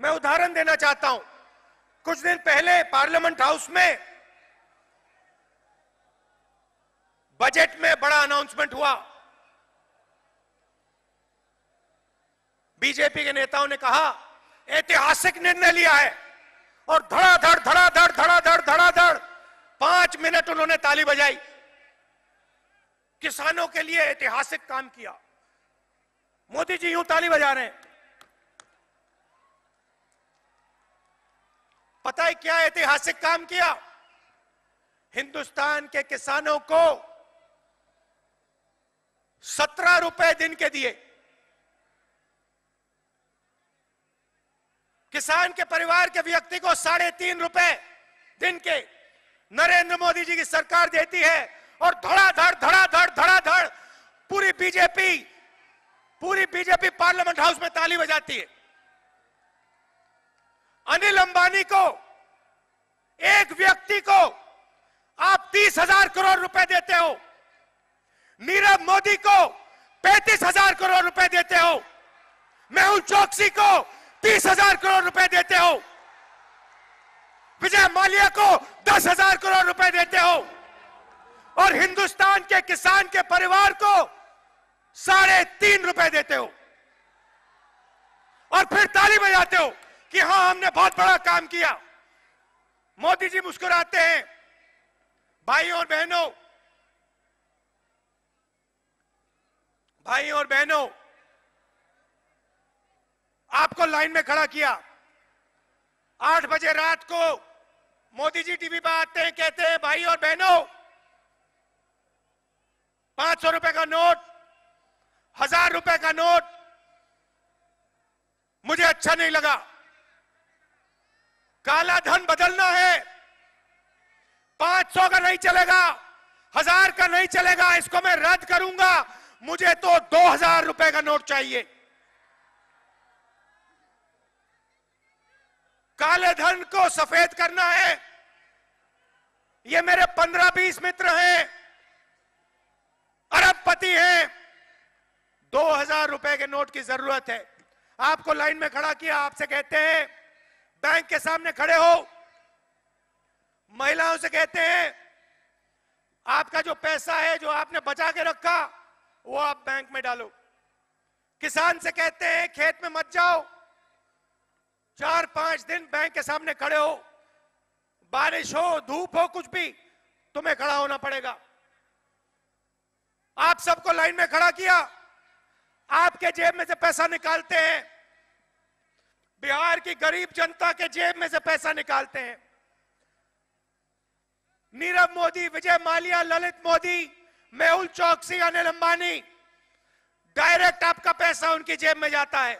मैं उदाहरण देना चाहता हूं कुछ दिन पहले पार्लियामेंट हाउस में बजट में बड़ा अनाउंसमेंट हुआ बीजेपी के नेताओं ने कहा ऐतिहासिक निर्णय लिया है और धड़ाधड़ धड़ाधड़ धड़ाधड़ धड़ाधड़ पांच मिनट उन्होंने ताली बजाई किसानों के लिए ऐतिहासिक काम किया मोदी जी यूं ताली बजा रहे हैं पता है क्या ऐतिहासिक काम किया हिंदुस्तान के किसानों को सत्रह रुपए दिन के दिए किसान के परिवार के व्यक्ति को साढ़े तीन रुपए दिन के नरेंद्र मोदी जी की सरकार देती है और धड़ाधड़ धड़ाधड़ धड़ाधड़ पूरी बीजेपी पूरी बीजेपी पार्लियामेंट हाउस में ताली बजाती है अंबानी को एक व्यक्ति को आप तीस हजार करोड़ रुपए देते हो नीरव मोदी को पैंतीस हजार करोड़ रुपए देते हो मेहुल चौकसी को तीस हजार करोड़ रुपए देते हो विजय माल्या को दस हजार करोड़ रुपए देते हो और हिंदुस्तान के किसान के परिवार को साढ़े तीन रुपए देते हो और फिर ताली बजाते हो कि हाँ हमने बहुत बड़ा काम किया मोदी जी मुस्कुराते हैं भाई और बहनों भाई और बहनों आपको लाइन में खड़ा किया आठ बजे रात को मोदी जी टीवी पर आते हैं कहते हैं भाई और बहनों पांच सौ रुपए का नोट हजार रुपए का नोट मुझे अच्छा नहीं लगा काला धन बदलना है 500 का नहीं चलेगा हजार का नहीं चलेगा इसको मैं रद्द करूंगा मुझे तो दो हजार रुपए का नोट चाहिए काले धन को सफेद करना है ये मेरे पंद्रह बीस मित्र हैं अरबपति हैं दो हजार रुपए के नोट की जरूरत है आपको लाइन में खड़ा किया आपसे कहते हैं बैंक के सामने खड़े हो महिलाओं से कहते हैं आपका जो पैसा है जो आपने बचा के रखा वो आप बैंक में डालो किसान से कहते हैं खेत में मत जाओ चार पांच दिन बैंक के सामने खड़े हो बारिश हो धूप हो कुछ भी तुम्हें खड़ा होना पड़ेगा आप सबको लाइन में खड़ा किया आपके जेब में से पैसा निकालते हैं बिहार की गरीब जनता के जेब में से पैसा निकालते हैं नीरव मोदी विजय मालिया ललित मोदी मेहुल चौकसी अनिल अंबानी डायरेक्ट आपका पैसा उनकी जेब में जाता है